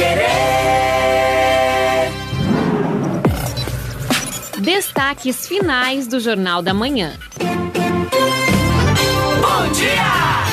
Querer. Destaques finais do Jornal da Manhã. Bom dia!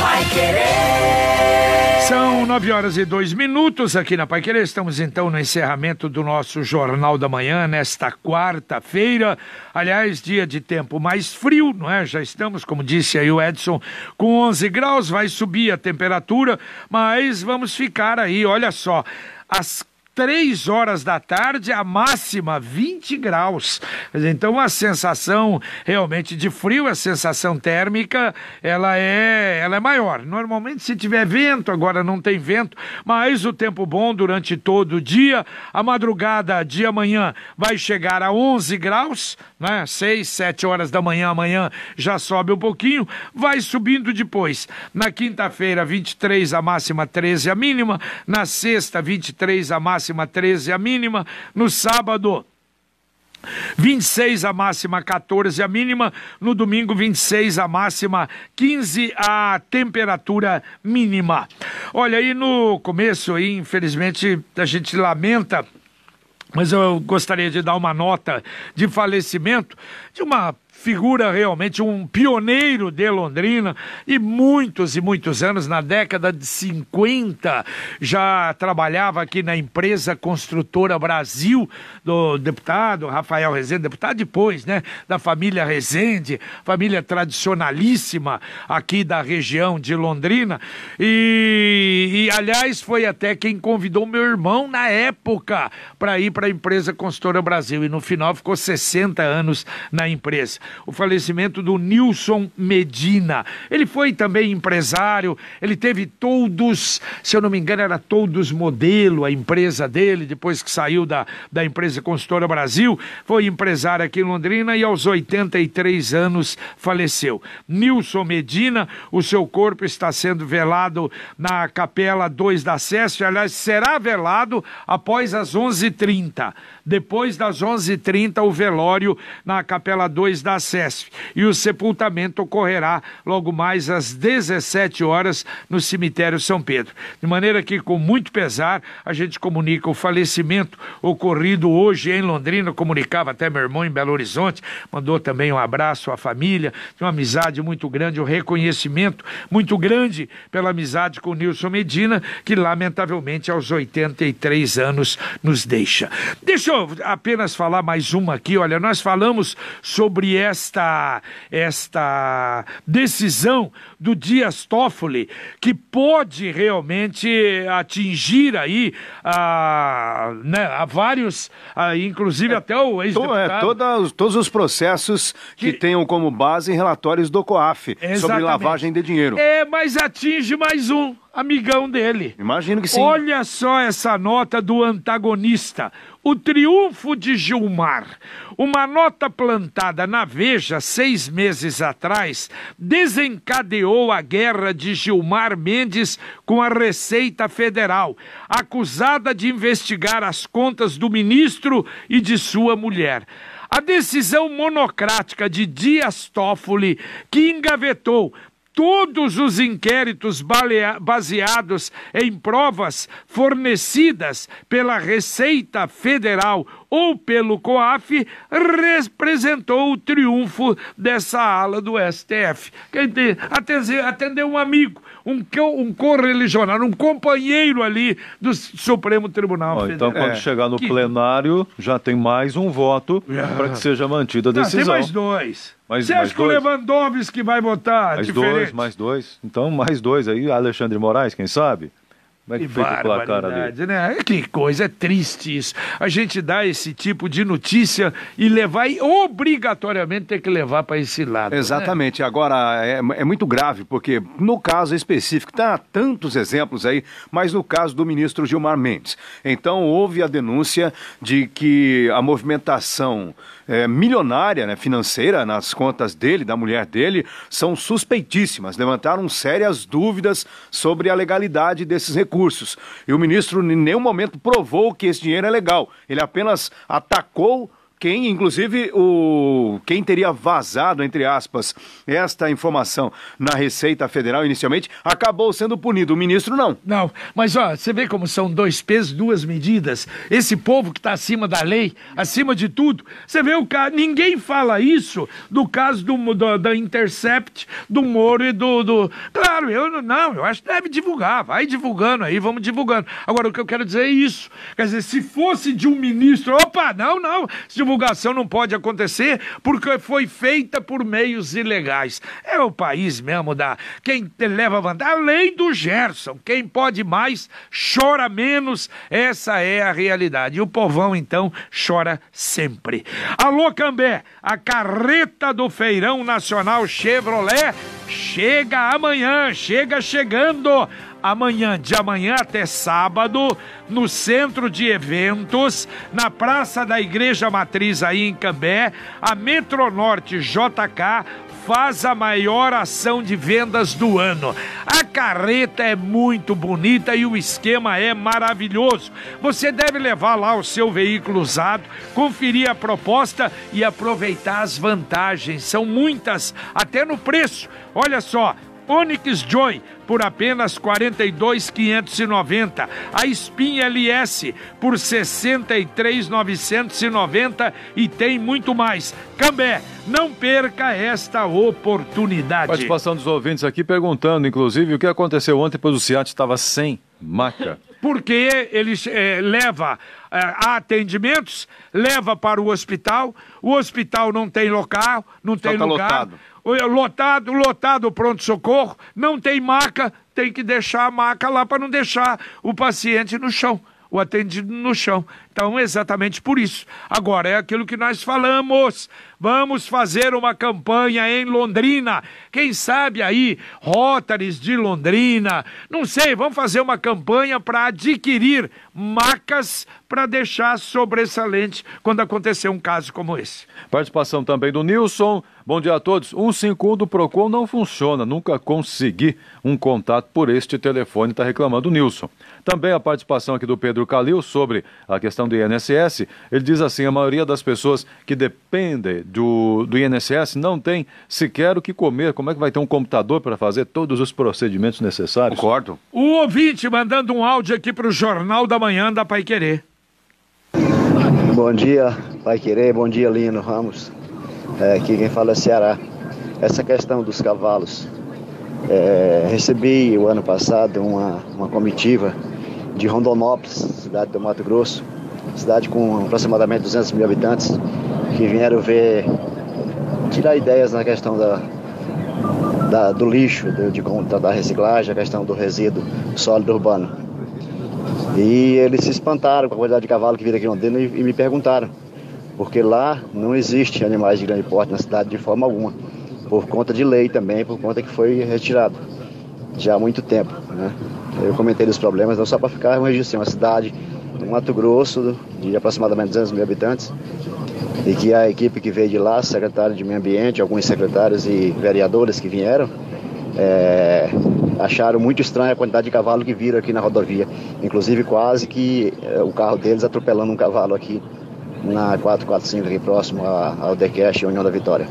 Vai Querer! São nove horas e dois minutos aqui na Paiquerê. Estamos então no encerramento do nosso Jornal da Manhã nesta quarta-feira. Aliás, dia de tempo mais frio, não é? Já estamos, como disse aí o Edson, com 11 graus. Vai subir a temperatura, mas vamos ficar aí, olha só. As 3 horas da tarde, a máxima 20 graus. Então a sensação realmente de frio, a sensação térmica, ela é, ela é maior. Normalmente se tiver vento, agora não tem vento, mas o tempo bom durante todo o dia, a madrugada de amanhã vai chegar a 11 graus, né? 6, 7 horas da manhã amanhã já sobe um pouquinho, vai subindo depois. Na quinta-feira 23 a máxima, 13 a mínima, na sexta 23 a máxima máxima, 13 a mínima. No sábado, 26 a máxima, 14 a mínima. No domingo, 26 a máxima, 15 a temperatura mínima. Olha, aí no começo, aí, infelizmente, a gente lamenta, mas eu gostaria de dar uma nota de falecimento de uma figura realmente um pioneiro de Londrina e muitos e muitos anos, na década de 50, já trabalhava aqui na empresa Construtora Brasil do deputado Rafael Rezende, deputado depois, né, da família Rezende, família tradicionalíssima aqui da região de Londrina. E, e aliás, foi até quem convidou meu irmão na época para ir para a empresa Construtora Brasil e no final ficou 60 anos na empresa o falecimento do Nilson Medina. Ele foi também empresário, ele teve todos, se eu não me engano, era todos modelo, a empresa dele, depois que saiu da, da empresa Consultora Brasil, foi empresário aqui em Londrina e aos 83 anos faleceu. Nilson Medina, o seu corpo está sendo velado na Capela 2 da Seste, aliás, será velado após as 11h30. Depois das 11h30, o velório na Capela 2 da e o sepultamento ocorrerá logo mais às 17 horas no cemitério São Pedro. De maneira que, com muito pesar, a gente comunica o falecimento ocorrido hoje em Londrina, comunicava até meu irmão em Belo Horizonte, mandou também um abraço à família, uma amizade muito grande, um reconhecimento muito grande pela amizade com Nilson Medina, que lamentavelmente aos 83 anos nos deixa. Deixa eu apenas falar mais uma aqui, olha, nós falamos sobre essa esta, esta decisão do Dias Toffoli, que pode realmente atingir aí a, ah, né, a vários, a, ah, inclusive é, até o é, ex-deputado. É, todos os processos que, que, tenham como base relatórios do COAF Exatamente. sobre lavagem de dinheiro. É, mas atinge mais um amigão dele. Imagino que sim. Olha só essa nota do antagonista. O triunfo de Gilmar. Uma nota plantada na Veja seis meses atrás desencadeou a guerra de Gilmar Mendes com a Receita Federal, acusada de investigar as contas do ministro e de sua mulher. A decisão monocrática de Dias Toffoli, que engavetou todos os inquéritos baseados em provas fornecidas pela Receita Federal ou pelo COAF, representou o triunfo dessa ala do STF. Atendeu um amigo, um, um correligionário, um companheiro ali do Supremo Tribunal Ó, então, Federal. Então, quando é, chegar no que... plenário, já tem mais um voto ah. É. para que seja mantida a decisão. Não, tem mais dois. Mais, Você mais acha que o Lewandowski vai votar mais diferente? Mais dois, mais dois. Então, mais dois aí. Alexandre Moraes, quem sabe? Como é que, que fica a cara ali? Né? Que coisa, é triste isso. A gente dá esse tipo de notícia e levar, e obrigatoriamente ter que levar para esse lado. Né? Exatamente. Né? Agora, é, é, muito grave, porque no caso específico, tá tantos exemplos aí, mas no caso do ministro Gilmar Mendes. Então, houve a denúncia de que a movimentação é, milionária né, financeira nas contas dele, da mulher dele, são suspeitíssimas. Levantaram sérias dúvidas sobre a legalidade desses recursos. E o ministro, em nenhum momento, provou que esse dinheiro é legal. Ele apenas atacou quem, inclusive, o quem teria vazado, entre aspas, esta informação na Receita Federal inicialmente, acabou sendo punido. O ministro não. Não, mas ó, você vê como são dois pesos, duas medidas. Esse povo que está acima da lei, acima de tudo, você vê o cara. Ninguém fala isso do caso do, do da Intercept, do Moro e do, do. Claro, eu não, eu acho que deve divulgar, vai divulgando aí, vamos divulgando. Agora, o que eu quero dizer é isso. Quer dizer, se fosse de um ministro, opa, não, não. Se divulgação não pode acontecer porque foi feita por meios ilegais. É o país mesmo da quem leva vantagem, além do Gerson, quem pode mais chora menos, essa é a realidade. E o povão então chora sempre. Alô Cambé, a carreta do Feirão Nacional Chevrolet chega amanhã, chega chegando amanhã, de amanhã até sábado, no centro de eventos, na Praça da Igreja Matriz, aí em Cambé, a Metronorte JK faz a maior ação de vendas do ano. A carreta é muito bonita e o esquema é maravilhoso. Você deve levar lá o seu veículo usado, conferir a proposta e aproveitar as vantagens. São muitas, até no preço. Olha só, Onix Joy por apenas 42,590. A Spin LS por 63,990 e tem muito mais. Cambé, não perca esta oportunidade. Participação dos ouvintes aqui perguntando, inclusive, o que aconteceu ontem, pois o Ciat estava sem maca. Porque ele é, leva é, eh, a atendimentos, leva para o hospital, o hospital não tem local, não Só tem tá lugar. Lotado lotado, lotado o pronto-socorro, não tem maca, tem que deixar a maca lá para não deixar o paciente no chão, o atendido no chão. Então, exatamente por isso. Agora, é aquilo que nós falamos. Vamos fazer uma campanha em Londrina. Quem sabe aí, Rotares de Londrina. Não sei, vamos fazer uma campanha para adquirir macas para deixar sobressalente quando acontecer um caso como esse. Participação também do Nilson. Bom dia a todos. 151 do Procon não funciona. Nunca consegui um contato por este telefone, está reclamando o Nilson. Também a participação aqui do Pedro Calil sobre a questão do INSS, ele diz assim: a maioria das pessoas que dependem do, do INSS não tem sequer o que comer. Como é que vai ter um computador para fazer todos os procedimentos necessários? Concordo. O ouvinte mandando um áudio aqui para o Jornal da Manhã da Pai Querer. Bom dia, Pai Querer. Bom dia, Lino Ramos. É, aqui quem fala é Ceará. Essa questão dos cavalos. É, recebi o ano passado uma, uma comitiva de Rondonópolis, cidade do Mato Grosso, cidade com aproximadamente 200 mil habitantes, que vieram ver, tirar ideias na questão da, da do lixo, de de, da reciclagem, a questão do resíduo sólido urbano. E eles se espantaram com a quantidade de cavalo que vira aqui em Londrina e, e me perguntaram, porque lá não existe animais de grande porte na cidade de forma alguma, por conta de lei também, por conta que foi retirado já há muito tempo. Né? Eu comentei os problemas, não só para ficar um registro, uma cidade do Mato Grosso, de aproximadamente 200 mil habitantes, e que a equipe que veio de lá, secretário de Meio Ambiente, alguns secretários e vereadores que vieram, é, acharam muito estranha a quantidade de cavalo que viram aqui na rodovia. Inclusive, quase que é, o carro deles atropelando um cavalo aqui na 445, aqui próximo ao Decast, União da Vitória.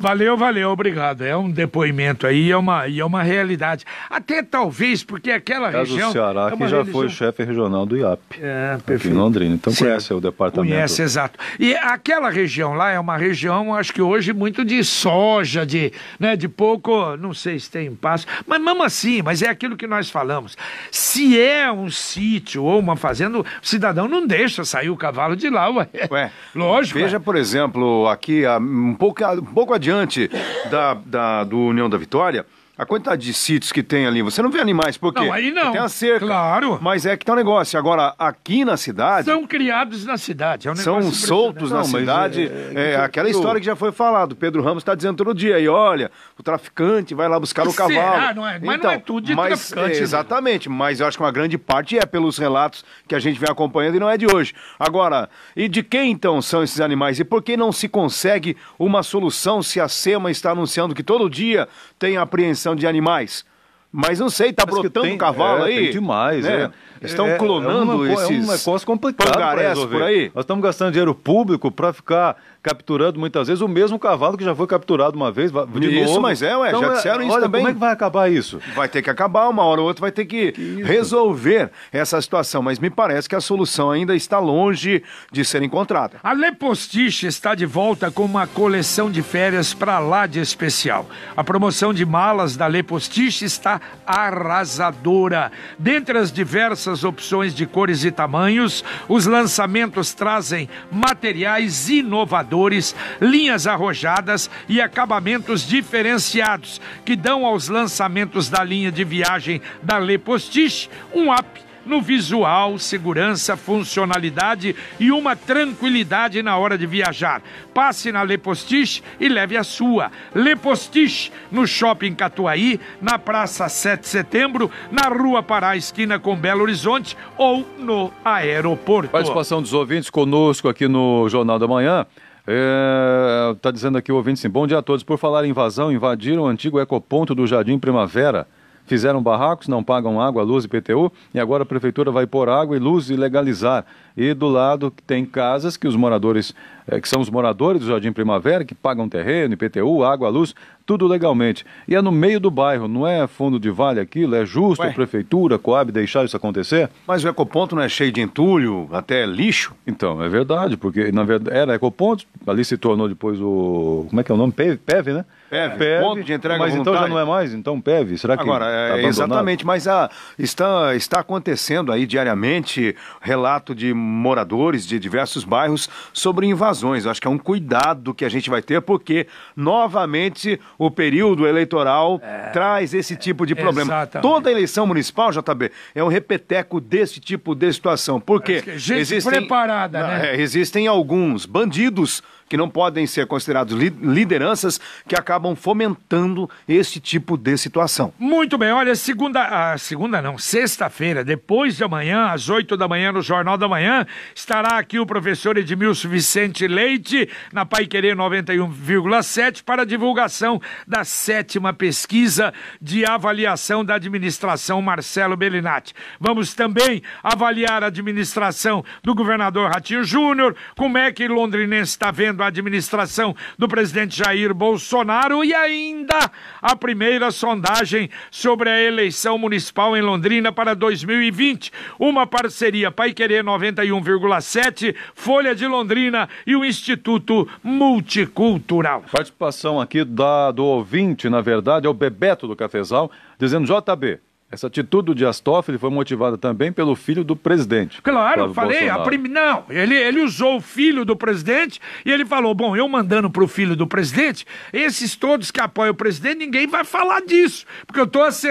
Valeu, valeu, obrigado. É um depoimento aí, é uma, e é uma realidade. Até talvez, porque aquela Caso região. do Ceará, é que já religião... foi chefe regional do IAP. É, perfeito. Aqui em Londrina. Então certo. conhece o departamento. Conhece, exato. E aquela região lá é uma região, acho que hoje, muito de soja, de, né, de pouco, não sei se tem passo, mas mesmo assim, mas é aquilo que nós falamos. Se é um sítio ou uma fazenda, o cidadão não deixa sair o cavalo de lá, ué. ué Lógico. Veja, ué. por exemplo, aqui, um pouco, um pouco adiante diante da, da, do União da Vitória, a quantidade de sítios que tem ali, você não vê animais, por quê? Não, aí não. Porque tem a cerca. Claro. Mas é que tá um negócio. Agora, aqui na cidade. São criados na cidade. É um são soltos na cidade. É, é, é aquela história que já foi falado. Pedro Ramos está dizendo todo dia. E olha, o traficante vai lá buscar o cavalo. Será? Não é, mas então, não é então, tudo de mas, traficante. É, né? exatamente. Mesmo. Mas eu acho que uma grande parte é pelos relatos que a gente vem acompanhando e não é de hoje. Agora, e de quem então são esses animais? E por que não se consegue uma solução se a SEMA está anunciando que todo dia tem apreensão? de animais. Mas não sei, tá brotando tem, cavalo é, aí. Tem demais, né? é. Estão é, clonando é uma, esses. É um negócio complicado por aí. Nós estamos gastando dinheiro público para ficar capturando muitas vezes o mesmo cavalo que já foi capturado uma vez. isso, novo. mas é, ué, então, já é, disseram é, isso olha, também. Como é que vai acabar isso? Vai ter que acabar, uma hora ou outra vai ter que, que resolver essa situação. Mas me parece que a solução ainda está longe de ser encontrada. A Lepostiche está de volta com uma coleção de férias para lá de especial. A promoção de malas da Lepostiche está arrasadora. Dentre as diversas diversas opções de cores e tamanhos, os lançamentos trazem materiais inovadores, linhas arrojadas e acabamentos diferenciados, que dão aos lançamentos da linha de viagem da Le Postiche um app no visual, segurança, funcionalidade e uma tranquilidade na hora de viajar. Passe na Lepostiche e leve a sua. Lepostiche, no Shopping Catuaí, na Praça 7 de Setembro, na Rua Pará, esquina com Belo Horizonte ou no aeroporto. Participação dos ouvintes conosco aqui no Jornal da Manhã. Está é, tá dizendo aqui o ouvinte, sim, bom dia a todos. Por falar em invasão, invadiram o antigo ecoponto do Jardim Primavera. Fizeram barracos, não pagam água, luz e PTU, e agora a prefeitura vai pôr água e luz e legalizar. E do lado tem casas que os moradores é, que são os moradores do Jardim Primavera, que pagam terreno, IPTU, água, luz, tudo legalmente. E é no meio do bairro, não é fundo de vale aquilo, é justo Ué. a prefeitura, a Coab deixar isso acontecer? Mas o ecoponto não é cheio de entulho, até é lixo? Então, é verdade, porque na verdade era ecoponto, ali se tornou depois o. Como é que é o nome? PEV, PEV né? PEV, PEV ponto de entrega Mas então já não é mais, então PEV, será que Agora, é, tá exatamente, mas a, ah, está, está acontecendo aí diariamente relato de moradores de diversos bairros sobre invasão razões. Eu acho que é um cuidado que a gente vai ter, porque, novamente, o período eleitoral é, traz esse tipo de problema. Exatamente. Toda eleição municipal, JB, é um repeteco desse tipo de situação. Porque é gente existem, preparada, né? É, existem alguns bandidos que não podem ser considerados lideranças que acabam fomentando esse tipo de situação. Muito bem, olha, segunda, ah, segunda não, sexta-feira, depois de amanhã, às oito da manhã, no Jornal da Manhã, estará aqui o professor Edmilson Vicente Leite, na Pai Querer 91,7, para divulgação da sétima pesquisa de avaliação da administração Marcelo Bellinati. Vamos também avaliar a administração do governador Ratinho Júnior, como é que Londrinense está vendo da administração do presidente Jair Bolsonaro e ainda a primeira sondagem sobre a eleição municipal em Londrina para 2020. Uma parceria Pai Querer 91,7, Folha de Londrina e o Instituto Multicultural. Participação aqui da, do ouvinte, na verdade, é o Bebeto do Cafezal, dizendo JB. Essa atitude do Dias Toffoli foi motivada também pelo filho do presidente. Claro, eu falei, prim... não, ele, ele usou o filho do presidente e ele falou: bom, eu mandando para o filho do presidente, esses todos que apoiam o presidente, ninguém vai falar disso, porque eu estou acertando.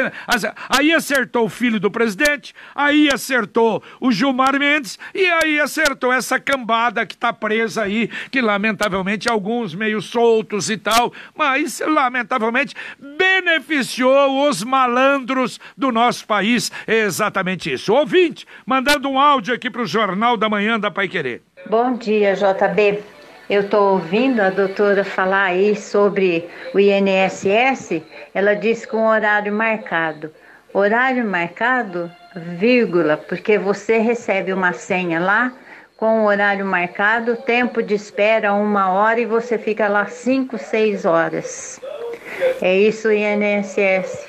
Aí acertou o filho do presidente, aí acertou o Gilmar Mendes e aí acertou essa cambada que está presa aí, que lamentavelmente alguns meio soltos e tal, mas lamentavelmente beneficiou os malandros do nosso país é exatamente isso. Ouvinte, mandando um áudio aqui para o Jornal da Manhã da Pai Querer. Bom dia, JB. Eu estou ouvindo a doutora falar aí sobre o INSS. Ela disse com horário marcado. Horário marcado, vírgula, porque você recebe uma senha lá com o horário marcado, tempo de espera uma hora e você fica lá cinco, seis horas. É isso, INSS.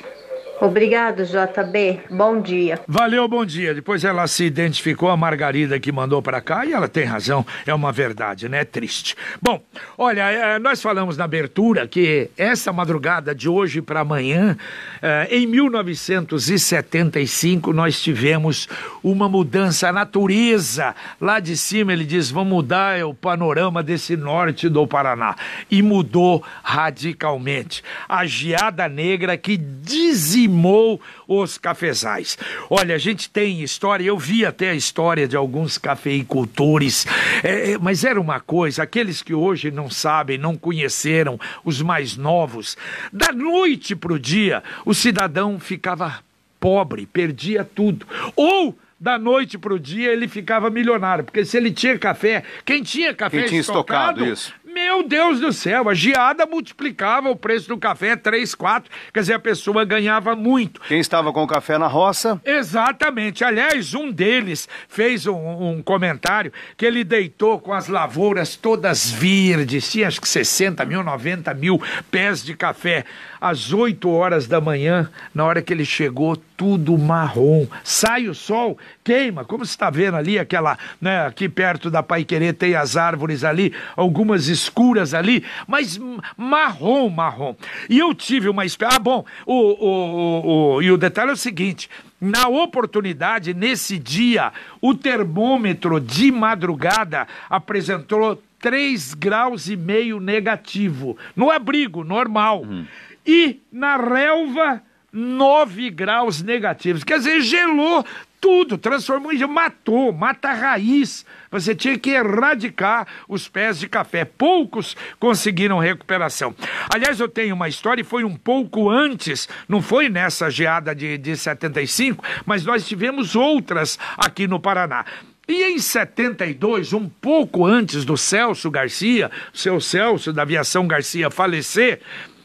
Obrigado, JB. Bom dia. Valeu, bom dia. Depois ela se identificou, a Margarida que mandou para cá, e ela tem razão. É uma verdade, né? É triste. Bom, olha, é, nós falamos na abertura que essa madrugada de hoje para amanhã, é, em 1975, nós tivemos uma mudança. A natureza, lá de cima, ele diz: vamos mudar o panorama desse norte do Paraná. E mudou radicalmente. A geada negra que dizimou queimou os cafezais. Olha, a gente tem história, eu vi até a história de alguns cafeicultores, é, é mas era uma coisa, aqueles que hoje não sabem, não conheceram, os mais novos, da noite para o dia, o cidadão ficava pobre, perdia tudo. Ou da noite para o dia ele ficava milionário, porque se ele tinha café, quem tinha café quem tinha estocado, estocado meu Deus do céu, a geada multiplicava o preço do café 3, 4, quer dizer, a pessoa ganhava muito. Quem estava com o café na roça? Exatamente. Aliás, um deles fez um, um comentário que ele deitou com as lavouras todas verdes, tinha acho que 60 mil, 90 mil pés de café. Às 8 horas da manhã, na hora que ele chegou, tudo marrom. Sai o sol, queima, como você está vendo ali, aquela, né, aqui perto da Pai Querer tem as árvores ali, algumas escuras ali, mas marrom, marrom. E eu tive uma espécie, Ah, bom, o, o, o, e o detalhe é o seguinte: na oportunidade, nesse dia, o termômetro de madrugada apresentou 3 graus e meio negativo, no abrigo normal. Uhum. E na relva 9 graus negativos. Quer dizer, gelou tudo, transformou em matou, mata a raiz. Você tinha que erradicar os pés de café. Poucos conseguiram recuperação. Aliás, eu tenho uma história e foi um pouco antes, não foi nessa geada de, de 75, mas nós tivemos outras aqui no Paraná. E em 72, um pouco antes do Celso Garcia, seu Celso da Aviação Garcia falecer,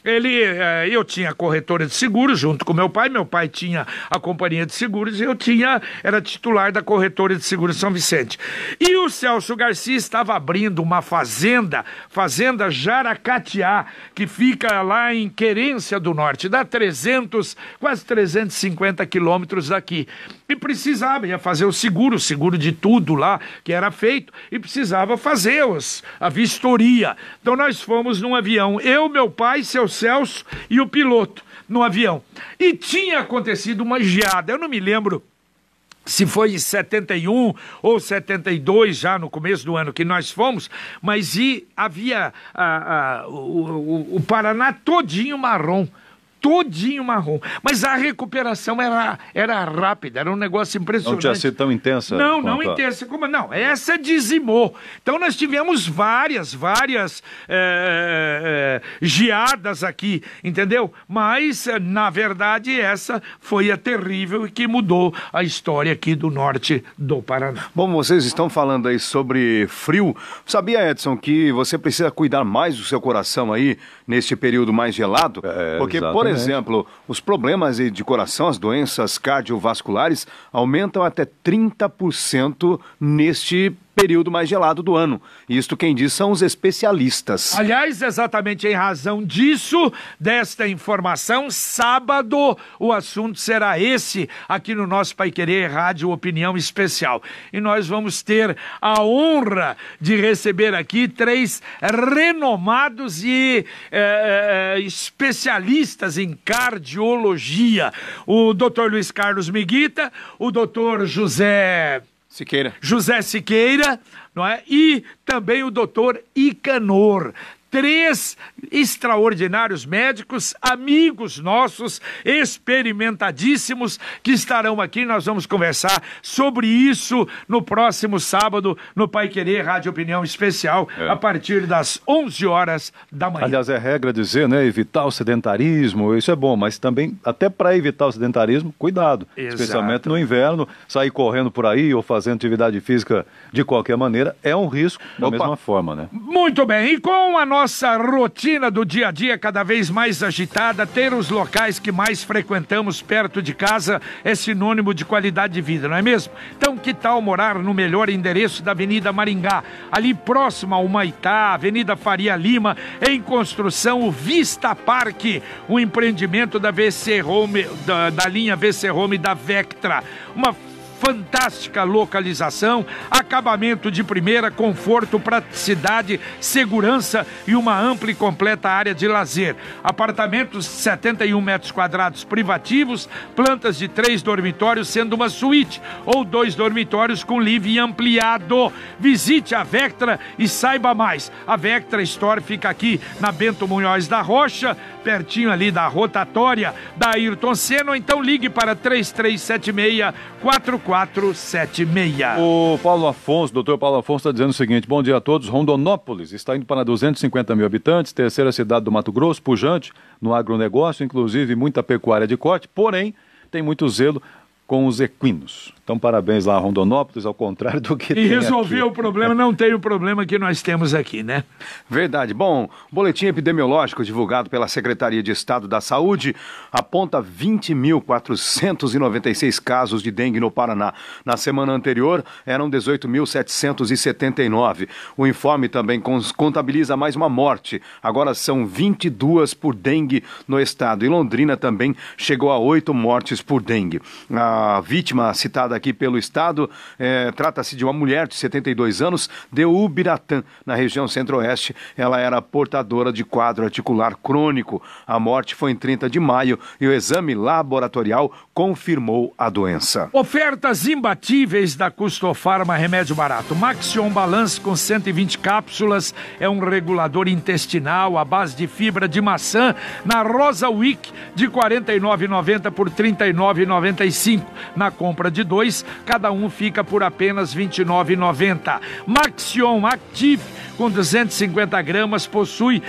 ele, eh, eu tinha corretora de seguros junto com meu pai, meu pai tinha a companhia de seguros e eu tinha, era titular da corretora de seguros São Vicente. E o Celso Garcia estava abrindo uma fazenda, Fazenda Jaracatiá, que fica lá em Querência do Norte, dá 300, quase 350 quilômetros daqui e precisava, ia fazer o seguro, o seguro de tudo lá que era feito, e precisava fazer os, a vistoria. Então nós fomos num avião, eu, meu pai, seu Celso e o piloto no avião. E tinha acontecido uma geada, eu não me lembro se foi em 71 ou 72, já no começo do ano que nós fomos, mas e havia a, a, o, o, o Paraná todinho marrom todinho marrom. Mas a recuperação era, era rápida, era um negócio impressionante. Não tinha sido tão intensa? Não, não a... intensa. Como, não, essa dizimou. Então nós tivemos várias, várias é, é, geadas aqui, entendeu? Mas, eh, na verdade, essa foi a terrível que mudou a história aqui do norte do Paraná. Bom, vocês estão falando aí sobre frio. Sabia, Edson, que você precisa cuidar mais do seu coração aí neste período mais gelado? É, porque, exatamente. por exemplo, é. exemplo, os problemas de coração, as doenças cardiovasculares, aumentam até 30% neste período mais gelado do ano. Isto quem diz são os especialistas. Aliás, exatamente em razão disso, desta informação, sábado o assunto será esse aqui no nosso Pai Querer Rádio Opinião Especial. E nós vamos ter a honra de receber aqui três renomados e é, especialistas em cardiologia: o doutor Luiz Carlos Miguita, o doutor José. Siqueira. José Siqueira, não é? E também o doutor Icanor três extraordinários médicos, amigos nossos, experimentadíssimos, que estarão aqui. Nós vamos conversar sobre isso no próximo sábado, no Pai Querer Rádio Opinião Especial, é. a partir das 11 horas da manhã. Aliás, é regra dizer, né? Evitar o sedentarismo, isso é bom, mas também, até para evitar o sedentarismo, cuidado. Exato. Especialmente no inverno, sair correndo por aí ou fazendo atividade física de qualquer maneira é um risco, da Opa. mesma forma, né? Muito bem, e com a nossa nossa rotina do dia a dia cada vez mais agitada, ter os locais que mais frequentamos perto de casa é sinônimo de qualidade de vida, não é mesmo? Então, que tal morar no melhor endereço da Avenida Maringá, ali próximo ao Maitá, Avenida Faria Lima, em construção o Vista Parque, um empreendimento da VC Home, da, da linha VC Home da Vectra. Uma fantástica localização, acabamento de primeira, conforto, praticidade, segurança e uma ampla e completa área de lazer. Apartamentos de 71 metros quadrados privativos, plantas de três dormitórios, sendo uma suíte ou dois dormitórios com living ampliado. Visite a Vectra e saiba mais. A Vectra Store fica aqui na Bento Munhoz da Rocha, pertinho ali da rotatória da Ayrton Senna, ou então ligue para 3376 44 3476. O Paulo Afonso, doutor Paulo Afonso, está dizendo o seguinte: bom dia a todos. Rondonópolis está indo para 250 mil habitantes, terceira cidade do Mato Grosso, pujante no agronegócio, inclusive muita pecuária de corte, porém tem muito zelo com os equinos. Então, parabéns lá Rondonópolis, ao contrário do que. E resolveu o problema, não tem o problema que nós temos aqui, né? Verdade. Bom, boletim epidemiológico divulgado pela Secretaria de Estado da Saúde aponta 20.496 casos de dengue no Paraná. Na semana anterior, eram 18.779. O informe também contabiliza mais uma morte. Agora são 22 por dengue no estado. E Londrina também chegou a oito mortes por dengue. A vítima citada registrada aqui pelo Estado. É, Trata-se de uma mulher de 72 anos, de Ubiratã, na região centro-oeste. Ela era portadora de quadro articular crônico. A morte foi em 30 de maio e o exame laboratorial confirmou a doença. Ofertas imbatíveis da Custofarma Remédio Barato. Maxion Balance com 120 cápsulas é um regulador intestinal à base de fibra de maçã na Rosa Week de 49,90 por 39,95. Na compra de dois, cada um fica por apenas 29,90. Maxion Active com 250 gramas possui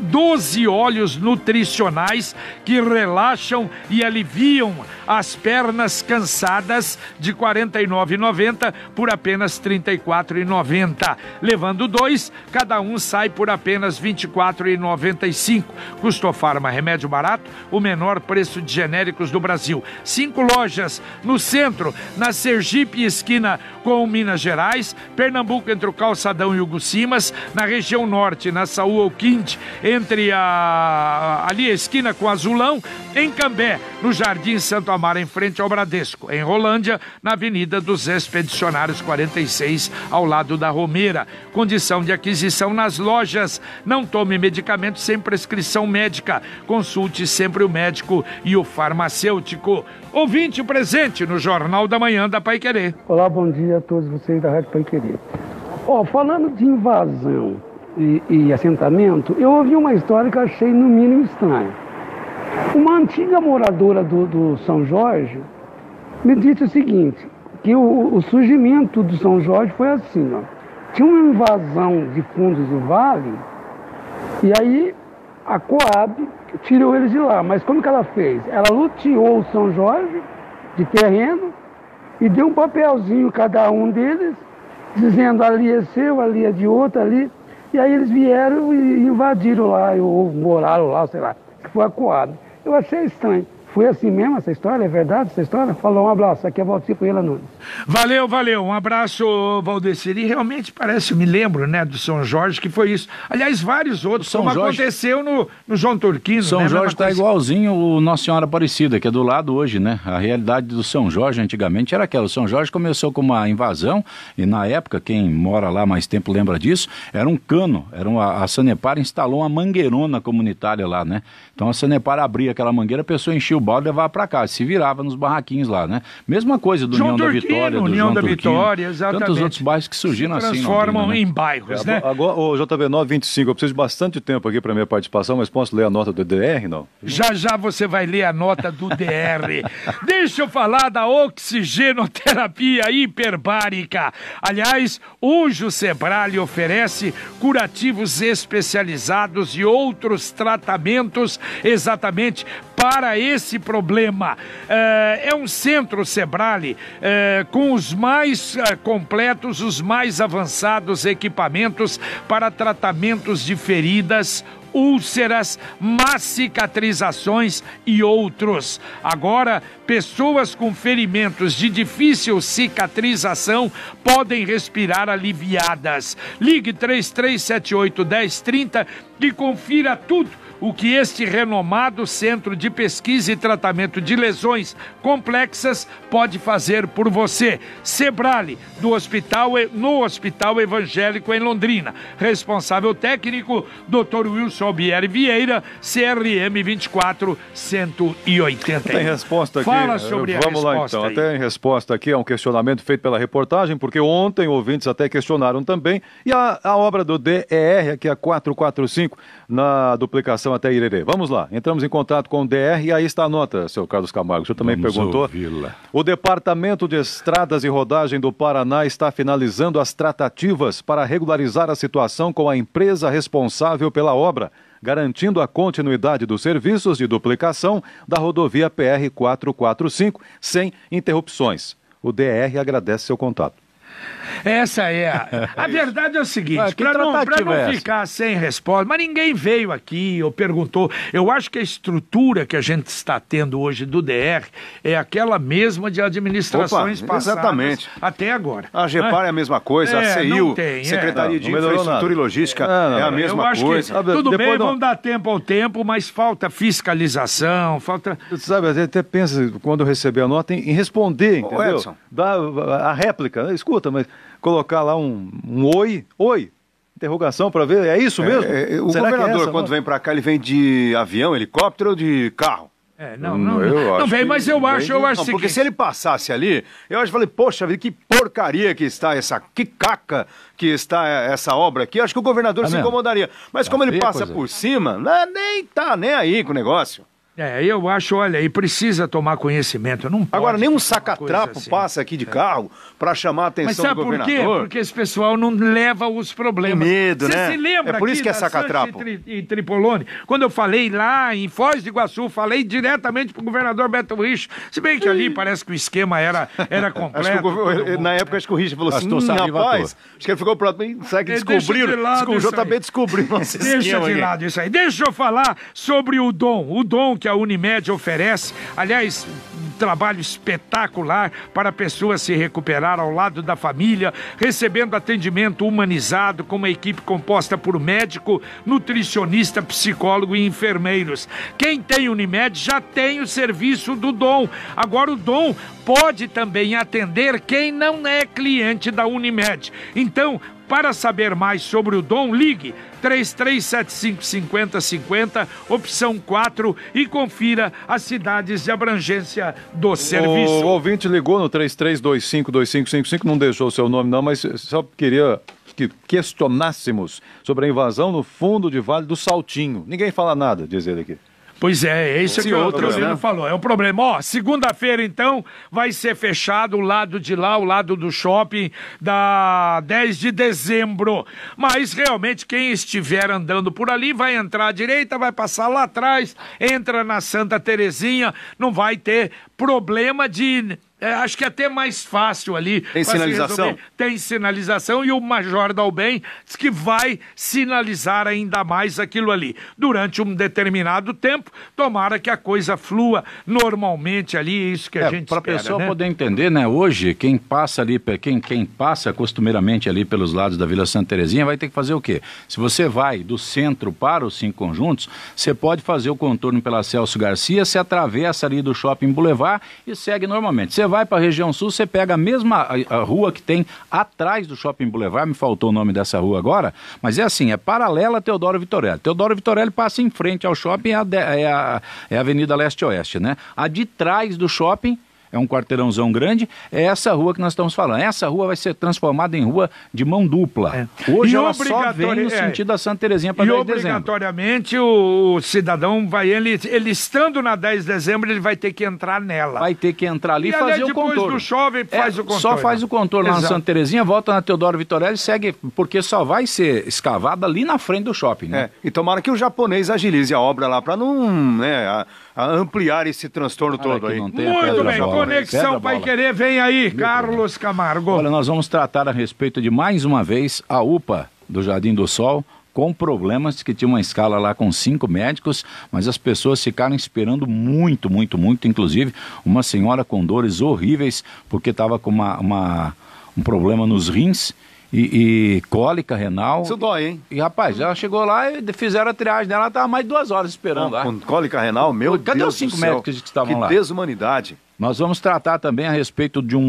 12 óleos nutricionais que relaxam e aliviam as pernas cansadas de R$ 49,90 por apenas R$ 34,90. Levando dois, cada um sai por apenas R$ 24,95. Custofarma, remédio barato, o menor preço de genéricos do Brasil. Cinco lojas no centro, na Sergipe esquina com Minas Gerais, Pernambuco entre o Calçadão e o Gucimas, na região norte, na Saúl Alquim, entre a ali a esquina com Azulão, em Cambé, no Jardim Santo Amaro, em frente ao Bradesco, em Rolândia, na Avenida dos Expedicionários 46, ao lado da Romeira. Condição de aquisição nas lojas. Não tome medicamento sem prescrição médica. Consulte sempre o médico e o farmacêutico. Ouvinte presente no Jornal da Manhã da Pai Querer. Olá, bom dia a todos vocês da Rádio Pai Querer. Ó, oh, falando de invasão, e, e assentamento, eu ouvi uma história que achei no mínimo estranha. Uma antiga moradora do, do São Jorge me disse o seguinte, que o, o, surgimento do São Jorge foi assim, ó. Tinha uma invasão de fundos do vale, e aí a Coab tirou eles de lá. Mas como que ela fez? Ela loteou o São Jorge de terreno e deu um papelzinho cada um deles, dizendo ali é seu, ali é de outro, ali. E aí eles vieram e invadiram lá, ou moraram lá, sei lá, que foi acuado. Eu achei estranho. Foi assim mesmo essa história? É verdade essa história? Falou, um abraço. Aqui é Valdir Coelho Nunes. Valeu, valeu. Um abraço, Valdecir. E realmente parece, me lembro, né, do São Jorge, que foi isso. Aliás, vários outros, São como Jorge... aconteceu no, no João Turquino. São né, Jorge está igualzinho o Nossa Senhora Aparecida, que é do lado hoje, né? A realidade do São Jorge antigamente era aquela. O São Jorge começou com uma invasão, e na época, quem mora lá mais tempo lembra disso, era um cano. Era uma, a Sanepar instalou uma mangueirona comunitária lá, né? Então a Sanepar abria aquela mangueira, a pessoa enchia o balde e levava para casa. Se virava nos barraquinhos lá, né? Mesma coisa do João União Turquino, da Vitória, do União João da Turquino, Vitória, exatamente. Tantos outros bairros que surgiram assim. transformam né? em bairros, é, né? Agora, o JB925, eu preciso de bastante tempo aqui para minha participação, mas posso ler a nota do DR, não? Já, já você vai ler a nota do DR. Deixa eu falar da oxigenoterapia hiperbárica. Aliás, hoje o Sebral oferece curativos especializados e outros tratamentos exatamente para esse problema. Eh, é um centro Sebrale eh, com os mais eh, completos, os mais avançados equipamentos para tratamentos de feridas úlceras, más cicatrizações e outros. Agora, pessoas com ferimentos de difícil cicatrização podem respirar aliviadas. Ligue 3378 1030 e confira tudo o que este renomado centro de pesquisa e tratamento de lesões complexas pode fazer por você. Sebrale, do hospital, no Hospital Evangélico em Londrina. Responsável técnico, Dr. Wilson Albieri Vieira, CRM 24180. Tem resposta aqui. Fala sobre Vamos a lá então. Aí. Até em resposta aqui a um questionamento feito pela reportagem, porque ontem ouvintes até questionaram também. E a, a obra do DER, aqui a 445, na duplicação até Irerê. Vamos lá, entramos em contato com o DR e aí está a nota, seu Carlos Camargo. O senhor também Vamos perguntou. O Departamento de Estradas e Rodagem do Paraná está finalizando as tratativas para regularizar a situação com a empresa responsável pela obra garantindo a continuidade dos serviços de duplicação da rodovia PR 445 sem interrupções. O DR agradece seu contato. Essa é a. A verdade é o seguinte: ah, para não, pra não é ficar sem resposta, mas ninguém veio aqui ou perguntou. Eu acho que a estrutura que a gente está tendo hoje do DR é aquela mesma de administrações Opa, passadas exatamente. até agora. A é? GEPAR é, é a mesma coisa, é, a CEIU, tem, é. Secretaria de Infraestrutura e Logística, é, não, é a mesma coisa. Que, ah, tudo Depois bem, não... vamos dar tempo ao tempo, mas falta fiscalização, falta. Você sabe, até pensa, quando receber a nota, em responder, entendeu? Edson. Dá a réplica, né? escuta, mas colocar lá um, um oi, oi, interrogação para ver, é isso é, mesmo? É, é, o Será é governador, é quando vem para cá, ele vem de avião, helicóptero ou de carro? É, não, não, hum, não, eu não vem, mas eu acho, eu acho não, Porque se ele passasse ali, eu acho, falei, poxa vida, que porcaria que está essa, que caca que está essa obra aqui, eu acho que o governador tá se mesmo? incomodaria. Mas tá, como ele é passa por cima, né, nem tá nem aí com o negócio. É, eu acho, olha, e precisa tomar conhecimento, não pode. Agora, nenhum sacatrapo assim. passa aqui de é. carro para chamar a atenção do governador. Mas sabe por quê? Porque esse pessoal não leva os problemas. Tem medo, Você né? se lembra É por isso que é sacatrapo. E, Tripolone, quando eu falei lá em Foz de Iguaçu, falei diretamente pro governador Beto Rich, se bem que ali parece que o esquema era, era completo. o, na né? época, acho que o Rich falou assim, hum, rapaz, acho que ele ficou pronto, hum, será que descobriram? De lado, o JB descobriu nosso Deixa de lado isso aí. Deixa eu falar sobre o Dom, o Dom que a Unimed oferece. Aliás, um trabalho espetacular para a pessoa se recuperar ao lado da família, recebendo atendimento humanizado com uma equipe composta por médico, nutricionista, psicólogo e enfermeiros. Quem tem Unimed já tem o serviço do Dom. Agora o Dom pode também atender quem não é cliente da Unimed. Então, para saber mais sobre o dom, ligue 33755050, opção 4 e confira as cidades de abrangência do serviço. O ouvinte ligou no 33252555, não deixou o seu nome não, mas só queria que questionássemos sobre a invasão no fundo de Vale do Saltinho. Ninguém fala nada, diz ele aqui. Pois é, é esse é que outro problema. Né? falou. É um problema. Ó, segunda-feira, então, vai ser fechado o lado de lá, o lado do shopping, da 10 de dezembro. Mas realmente, quem estiver andando por ali vai entrar à direita, vai passar lá atrás, entra na Santa Terezinha, não vai ter problema de é, acho que é até mais fácil ali. Tem sinalização? Tem sinalização e o Major Dalben diz que vai sinalizar ainda mais aquilo ali. Durante um determinado tempo, tomara que a coisa flua normalmente ali, é isso que a é, gente pra espera. Para a pessoa né? poder entender, né? Hoje, quem passa ali, quem, quem passa costumeiramente ali pelos lados da Vila Santa Terezinha vai ter que fazer o quê? Se você vai do centro para os cinco conjuntos, você pode fazer o contorno pela Celso Garcia, se atravessa ali do Shopping Boulevard e segue normalmente. Você vai para a região sul, você pega a mesma a, a rua que tem atrás do Shopping Boulevard, me faltou o nome dessa rua agora, mas é assim, é paralela a Teodoro Vitorelli. Teodoro Vitorelli passa em frente ao shopping, é a, é a, é a Avenida Leste-Oeste, né? A de trás do shopping é um quarteirãozão grande, é essa rua que nós estamos falando. Essa rua vai ser transformada em rua de mão dupla. É. Hoje e ela só vem no é. sentido da Santa Terezinha para 10 de dezembro. E obrigatoriamente o cidadão vai, ele, ele estando na 10 de dezembro, ele vai ter que entrar nela. Vai ter que entrar ali e fazer o contorno. chove, faz é, o contorno. É, só faz o contorno Exato. lá na Santa Terezinha, volta na Teodoro Vitorelli e segue, porque só vai ser escavada ali na frente do shopping, né? É. E tomara que o japonês agilize a obra lá para não, né, a ampliar esse transtorno Cara, todo aí. Muito pedra, bem, bola, Conexão pedra, Pai bola. Querer, vem aí, Meu Carlos Camargo. Olha, nós vamos tratar a respeito de mais uma vez a UPA do Jardim do Sol, com problemas, que tinha uma escala lá com cinco médicos, mas as pessoas ficaram esperando muito, muito, muito, inclusive uma senhora com dores horríveis, porque estava com uma, uma, um problema nos rins e, e, cólica renal. Isso dói, hein? E rapaz, ela chegou lá e fizeram a triagem dela, ela estava mais duas horas esperando lá. Com cólica renal, meu Cadê Deus. Cadê os cinco médicos que estavam lá? Que desumanidade. Nós vamos tratar também a respeito de um,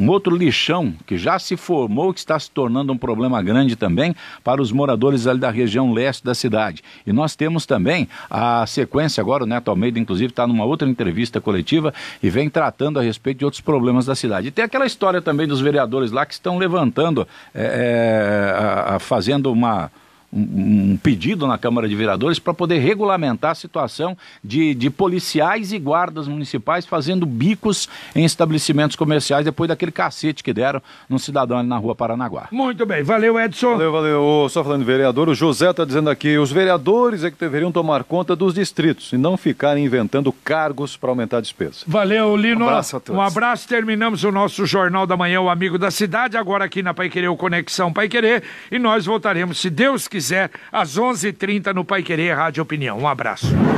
um, outro lixão que já se formou, que está se tornando um problema grande também para os moradores ali da região leste da cidade. E nós temos também a sequência agora, o Neto Almeida, inclusive, está numa outra entrevista coletiva e vem tratando a respeito de outros problemas da cidade. E tem aquela história também dos vereadores lá que estão levantando, é, é, a, a, fazendo uma um pedido na Câmara de Vereadores para poder regulamentar a situação de, de policiais e guardas municipais fazendo bicos em estabelecimentos comerciais depois daquele cacete que deram no cidadão ali na rua Paranaguá. Muito bem, valeu Edson. Valeu, valeu. Só falando de vereador, o José está dizendo aqui, os vereadores é que deveriam tomar conta dos distritos e não ficarem inventando cargos para aumentar a despesa. Valeu, Lino. Um abraço a todos. Um abraço, terminamos o nosso Jornal da Manhã, o Amigo da Cidade, agora aqui na Pai Querer, o Conexão Pai Querer, e nós voltaremos, se Deus quiser, quiser, às 11h30 no Pai Querer Rádio Opinião. Um abraço.